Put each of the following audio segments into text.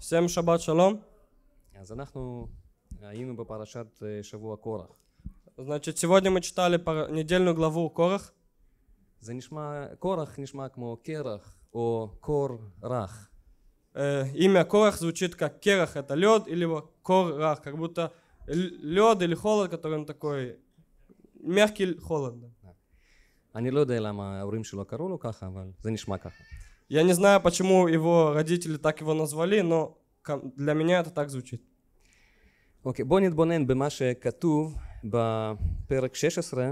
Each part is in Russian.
Всем шаббат шалом. אז אנחנו היינו בפרשת שבוע קורח. Значит, сегодня мы читали недельную главу Корах. זה נשמע, קורח נשמע כמו קרח או קורח. Имя Корах звучит как Керах, это лед, или Корах, как будто лед или холод, который он такой, мягкий холод. אני לא יודע למה ההורים שלו קראו לו ככה, אבל זה נשמע ככה. Я не знаю, почему его родители так его назвали, но для меня это так звучит. אוקיי, okay, בואו נתבונן במה שכתוב בפרק 16.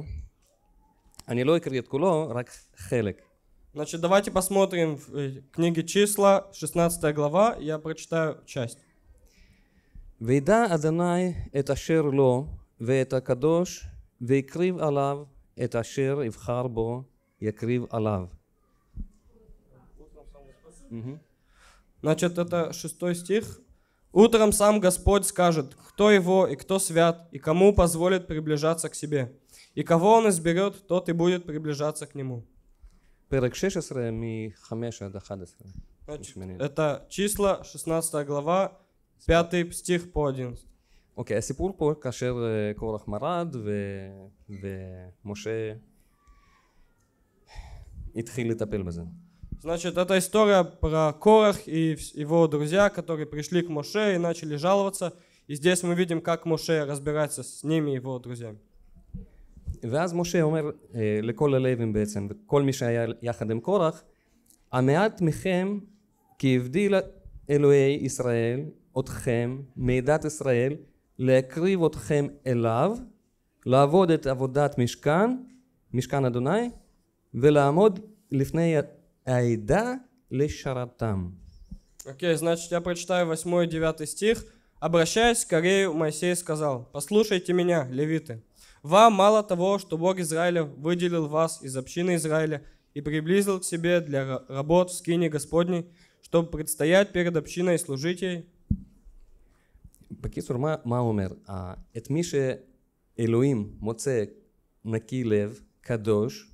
אני לא אקריא את כולו, רק חלק. Значит, давайте посмотрим в книге числа, 16 глава, я прочитаю часть. וידע אדוני את אשר לו ואת הקדוש והקריב עליו את אשר יבחר בו יקריב עליו. Mm-hmm. Значит, это шестой стих. «Утром сам Господь скажет, кто его и кто свят, и кому позволит приближаться к себе. И кого он изберет, тот и будет приближаться к нему». Значит, это числа, 16 глава, 5 стих по 11. אוקיי, okay, הסיפור פה כאשר קורח מרד ו... ומשה התחיל לטפל בזה. Значит, это история про Корах и его друзья, которые пришли к Моше и начали жаловаться. И здесь мы видим, как Моше разбирается с ними и его друзьями. ואז משה אומר אה, לכל הלווים בעצם, וכל מי שהיה יחד עם קורח, המעט מכם כי הבדיל אלוהי ישראל אתכם מעדת ישראל להקריב אתכם אליו, לעבוד את עבודת משכן, משכן אדוני, ולעמוד לפני айда лешаратам. Окей, значит, я прочитаю 8 и 9 стих. Обращаясь к Корею, Моисей сказал, «Послушайте меня, левиты, вам мало того, что Бог Израиля выделил вас из общины Израиля и приблизил к себе для работ в скине Господней, чтобы предстоять перед общиной и служить ей». בקיצור, מה, מה אומר? את מי שאלוהים מוצא נקי לב, קדוש,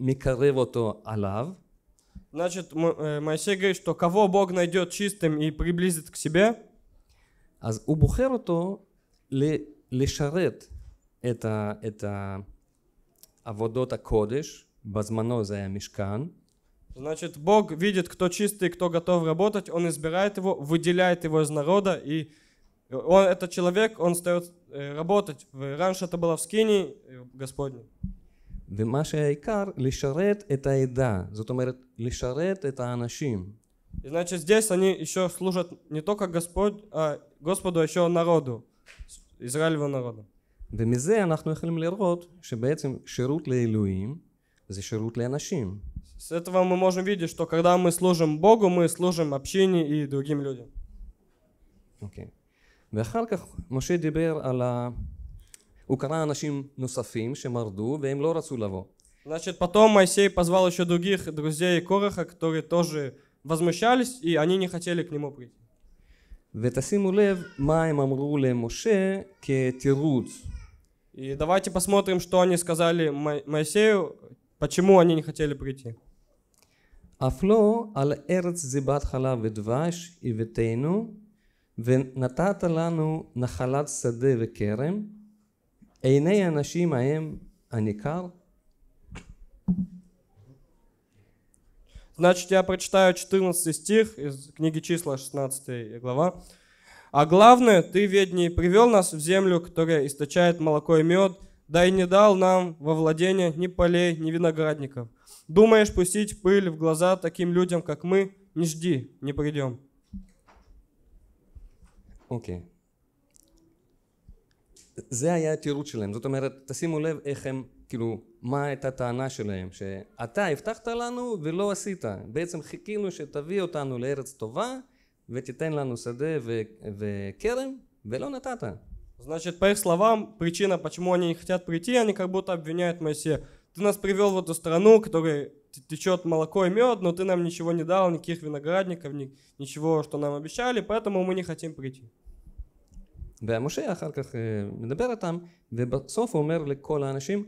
מקרב אותו עליו. Значит, э, Моисей говорит, что кого Бог найдет чистым и приблизит к себе, אז הוא בוחר אותו לשרת את, ה, את עבודות הקודש, בזמנו זה היה משכן. Значит, Бог видит, кто чистый, кто готов работать, Он избирает его, выделяет его из народа, и э, он, этот человек, он стает э, работать. Раньше это было в скине Господне. ומה שהעיקר לשרת את העדה, זאת אומרת לשרת את האנשים. значит здесь они еще служат не только Господь, а Господу, еще народу, Израилеву народу. ומזה אנחנו יכולים לראות שבעצם שירות לאלוהים זה שירות לאנשים. С этого мы можем видеть, что когда мы служим Богу, мы служим общине и другим людям. אוקיי. ואחר כך משה דיבר על ה... הוא קרא אנשים נוספים שמרדו והם לא רצו לבוא. Значит, потом Моисей позвал еще других друзей Короха, которые тоже возмущались, и они не хотели к нему прийти. ותשימו לב מה הם אמרו למשה כתירוץ. И давайте посмотрим, что они сказали Моисею, почему они не хотели прийти. אף לא על ארץ זיבת חלב ודבש הבאתנו ונתת לנו נחלת שדה עיני האנשים ההם הניכר? Значит, я прочитаю 14 стих из книги числа, 16 глава. «А главное, ты, ведний, привел нас в землю, которая источает молоко и мед, да и не дал нам во владение ни полей, ни виноградников. Думаешь пустить пыль в глаза таким людям, как мы? Не жди, не придем». Окей. Okay. זה היה התירוץ שלהם. זאת אומרת, תשימו לב איך הם, כאילו, מה הייתה הטענה שלהם, שאתה הבטחת לנו ולא עשית. בעצם חיכינו שתביא אותנו לארץ טובה, ותיתן לנו שדה ו- וכרם, ולא נתת. Значит, по их словам, причина, почему они не хотят прийти, они как будто обвиняют Моисея. Ты нас привел в эту страну, которая течет молоко и мед, но ты нам ничего не дал, никаких виноградников, ни, ничего, что нам обещали, поэтому мы не хотим прийти. והמשה אחר כך מדבר איתם, ובסוף אומר לכל האנשים,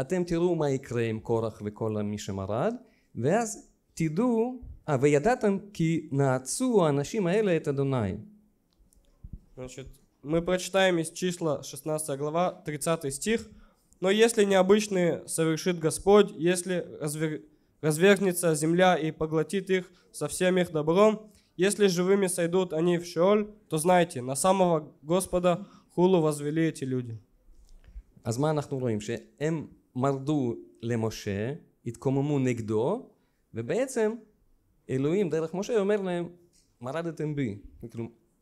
אתם תראו מה יקרה עם קורח וכל מי שמרד, ואז תדעו, אה, וידעתם כי נעצו האנשים האלה את אדוני. мы прочитаем из числа 16 глава 30 стих. Но если необычные совершит Господь, если развер... развернется земля и поглотит их со всем их добром, если живыми сойдут они в Шеоль, то знайте, на самого Господа хулу возвели эти люди. אז מה אנחנו רואים? שהם מרדו למשה, התקוממו נגדו, ובעצם אלוהים דרך משה אומר להם, מרדתם בי.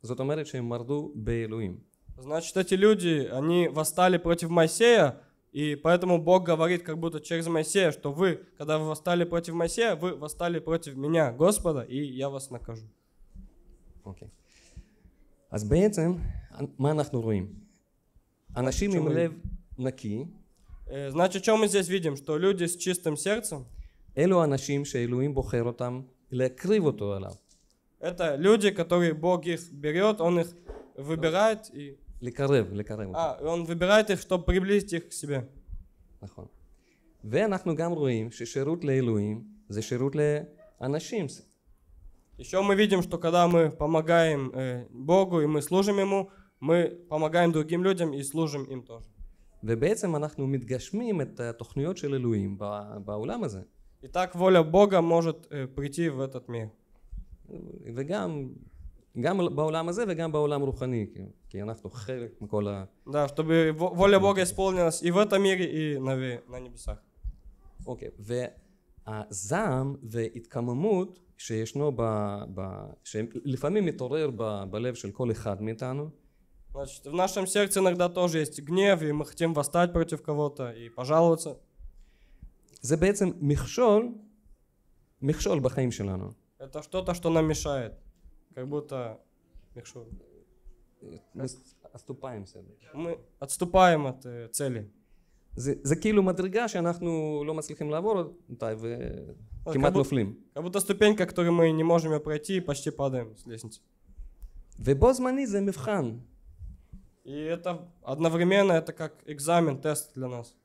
זאת אומרת Значит, эти люди, они восстали против Моисея, и поэтому Бог говорит как будто через Моисея, что вы, когда вы восстали против Моисея, вы восстали против меня, Господа, и я вас накажу. אוקיי. אז בעצם, מה אנחנו רואים? אנשים עם לב נקי. Значит, что мы здесь видим? Что люди с чистым сердцем. אלו אנשים שאלוהים בוחר אותם להקריב אותו עליו. Это люди, которые Бог их берет, Он их выбирает и... לקרב, לקרב אותם. А, Он выбирает их, чтобы приблизить их к себе. נכון. ואנחנו גם רואים ששירות לאלוהים זה שירות לאנשים. Еще мы видим, что когда мы помогаем э, Богу и мы служим Ему, мы помогаем другим людям и служим им тоже. ובעצם אנחנו מתגשמים את התוכניות של אלוהים בעולם הזה. И так воля Бога может э, прийти в этот мир. וגם גם בעולם הזה וגם בעולם הרוחני, כי, כי אנחנו חלק מכל Да, чтобы воля Бога исполнилась и в этом мире, и на, небесах. Окей, okay, הזעם והתקממות שישנו, ב, ב, שלפעמים מתעורר ב, בלב של כל אחד מאיתנו. Значит, в нашем сердце иногда тоже есть гнев, и мы хотим восстать против кого-то и пожаловаться. זה בעצם מכשול, מכשול בחיים שלנו. Это что-то, что нам мешает. Как будто מכשול. Мы Мы отступаем от э, цели. זה, זה כאילו מדרגה שאנחנו לא מצליחים לעבור אותה וכמעט נופלים. как будто ступенька, которую мы не можем пройти и почти падаем с лестницы. ובו זמני זה מבחן. И это одновременно это как экзамен, тест для нас.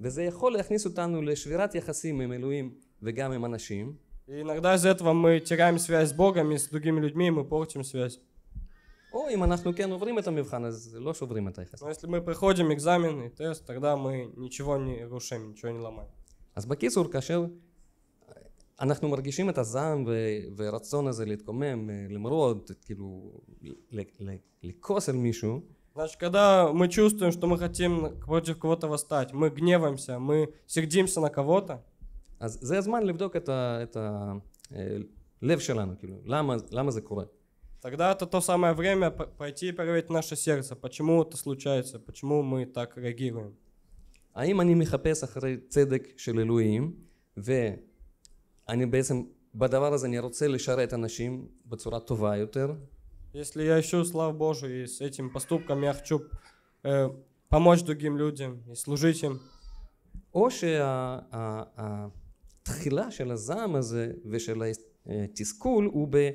וזה יכול להכניס אותנו לשבירת יחסים עם אלוהים וגם עם אנשים. И иногда из этого мы теряем связь с Богом и с другими людьми, мы портим связь. О, אם אנחנו כן עוברים את המבחן, אז לא שוברים את היחס. Но если мы проходим экзамен и тест, тогда мы ничего не рушим, ничего не ломаем. אז בקיצור, כאשר אה, אנחנו מרגישים את הזעם והרצון הזה להתקומם, אה, למרוד, כאילו, לכעוס על מישהו, Значит, когда мы чувствуем, что мы хотим против кого-то восстать, мы гневаемся, мы сердимся на кого-то. אז זה הזמן לבדוק את הלב э, שלנו, כאילו, למה, למה זה קורה? Тогда это то самое время пойти и проверить наше сердце, почему это случается, почему мы так реагируем. האם אני מחפש אחרי צדק של אלוהים, ואני בעצם, בדבר הזה אני רוצה לשרת אנשים בצורה טובה יותר? Если я ищу славу Божию, и с этим поступком я хочу э, помочь другим людям и служить им. או שהתחילה של הזעם הזה ושל התסכול הוא ב...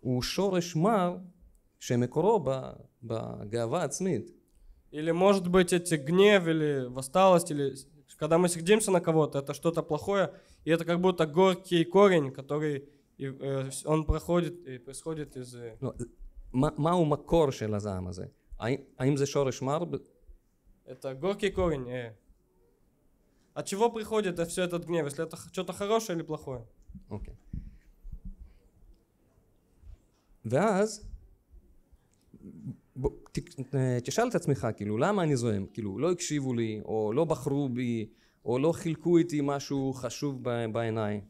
הוא שורש מר שמקורו בגאווה עצמית. Или может быть эти гнев или восталость, или когда мы сердимся на кого-то, это что-то плохое, и это как будто горький корень, который и, э, он проходит и происходит из... מהו מקור של а им האם זה שורש Это горький корень. Э. От чего приходит все этот гнев? Если это что-то хорошее или плохое? Окей. Okay. ואז ב, ת, אה, תשאל את עצמך, כאילו, למה אני זוהם כאילו, לא הקשיבו לי, או לא בחרו בי, או לא חילקו איתי משהו חשוב בעיניי.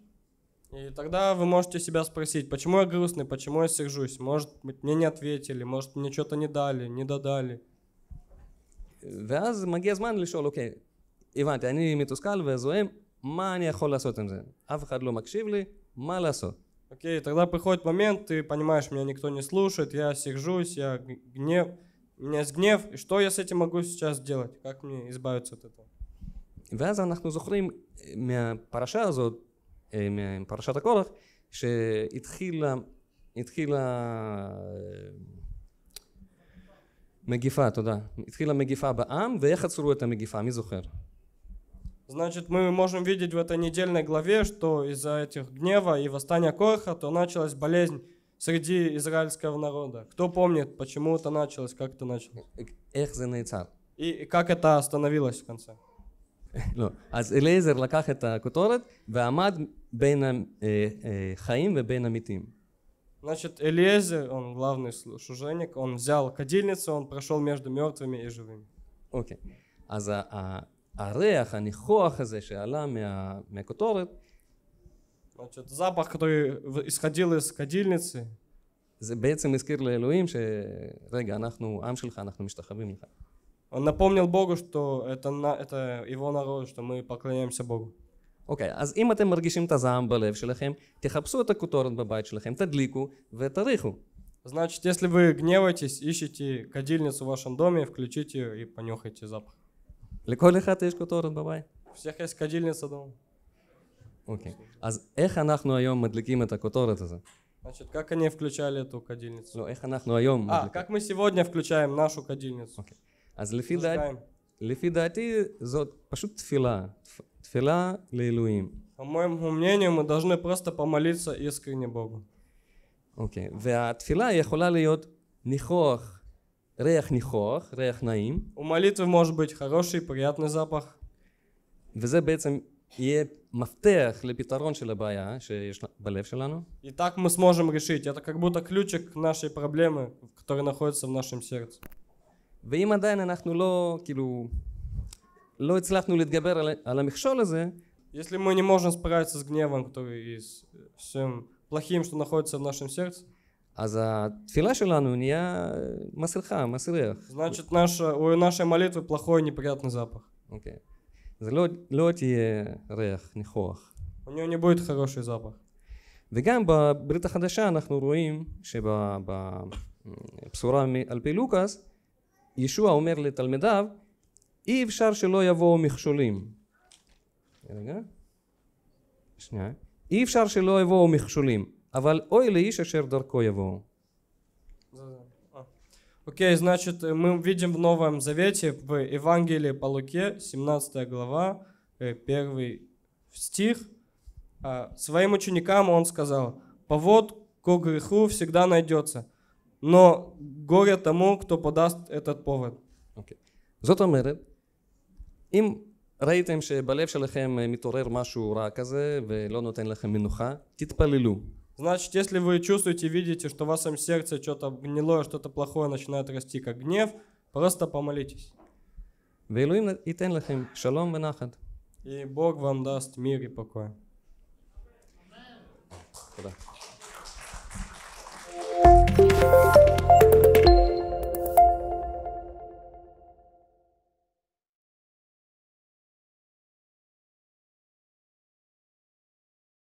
И тогда вы можете себя спросить, почему я грустный, почему я сержусь, может быть мне не ответили, может мне что-то не дали, не додали. ואז מגיע הזמן לשאול, אוקיי, הבנתי, אני מתוסכל וזוהם, מה אני יכול לעשות עם זה? אף אחד לא מקשיב לי, מה לעשות? Окей, тогда приходит момент, ты понимаешь, меня никто не слушает, я сижусь, я гнев, у меня есть гнев, и что я с этим могу сейчас делать? Как мне избавиться от этого? ואז אנחנו זוכרים מהפרשה הזאת, מפרשת הקורח, שהתחילה התחילה מגיפה, תודה. התחילה מגיפה בעם, ואיך עצרו את המגיפה? מי זוכר? Значит, мы можем видеть в этой недельной главе, что из-за этих гнева и восстания Корха, то началась болезнь среди израильского народа. Кто помнит, почему это началось, как это началось? Эх, И как это остановилось в конце? לא, ну, אז אליעזר לקח את הכותרת ועמד בין החיים ובין митим. Значит, Элиезер, он главный служеник, он взял кадильницу, он прошел между мертвыми и живыми. Окей. Okay. А за. А הריח, הניחוח הזה שעלה מה, מהכותרת. Значит, запах, который исходил из кадильницы. זה בעצם הזכיר לאלוהים שרגע, אנחנו עם שלך, אנחנו משתחווים לך. Он напомнил Богу, что это, на, это его народ, что мы поклоняемся Богу. אוקיי, okay, אז אם אתם מרגישים את тихапсу בלב שלכם, תחפשו את הכותרת בבית שלכם, תדליקו ותריחו. Значит, если вы гневаетесь, ищите кадильницу в вашем доме, включите ее и понюхайте запах. לכל אחד יש קוטורת בבית? всех есть кадильница дома. אוקיי. אז איך אנחנו היום מדליקים את הכותרת הזאת? Значит, как они включали эту кадильницу? לא, איך אנחנו היום А, מדליקים? как мы сегодня включаем нашу кадильницу? אוקיי. אז לפי דעתי, Зажигаем. לפי דעתי זאת פשוט תפילה. תפ- תפילה לאלוהים. По моему мнению, мы должны просто помолиться искренне Богу. אוקיי. והתפילה יכולה להיות ניחוח ריח ניחוח, ריח נעים. У молитвы может быть хороший, приятный запах. וזה בעצם יהיה מפתח לפתרון של הבעיה שיש בלב שלנו. И так мы сможем решить. Это как будто ключик нашей проблемы, который находится в нашем сердце. ואם עדיין אנחנו לא, כאילו, לא הצלחנו להתגבר על, על המכשול Если мы не можем справиться с гневом, который и с всем плохим, что находится в нашем сердце, אז התפילה שלנו נהיה מסריחה, מסריח. Значит, наша, у нашей молитвы плохой неприятный запах. אוקיי. זה לא, לא תהיה ריח ניחוח. У нее не будет хороший запах. וגם בברית החדשה אנחנו רואים שבבשורה על פי לוקאס, ישוע אומר לתלמידיו, אי אפשר שלא יבואו מכשולים. רגע. שנייה. אי אפשר שלא יבואו מכשולים. Аваль ой леиша шердаркоеву. Окей, значит, э, мы видим в Новом Завете, в Евангелии по Луке, 17 глава, э, первый стих. А, Своим ученикам он сказал, повод к греху всегда найдется, но горе тому, кто подаст этот повод. זאת אומרת, אם ראיתם שבלב שלכם э, מתעורר משהו רע כזה ולא נותן לכם מנוחה, תתפללו. Значит, если вы чувствуете, видите, что в вашем сердце что-то гнилое, что-то плохое начинает расти, как гнев, просто помолитесь. И Бог вам даст мир и покой. Куда?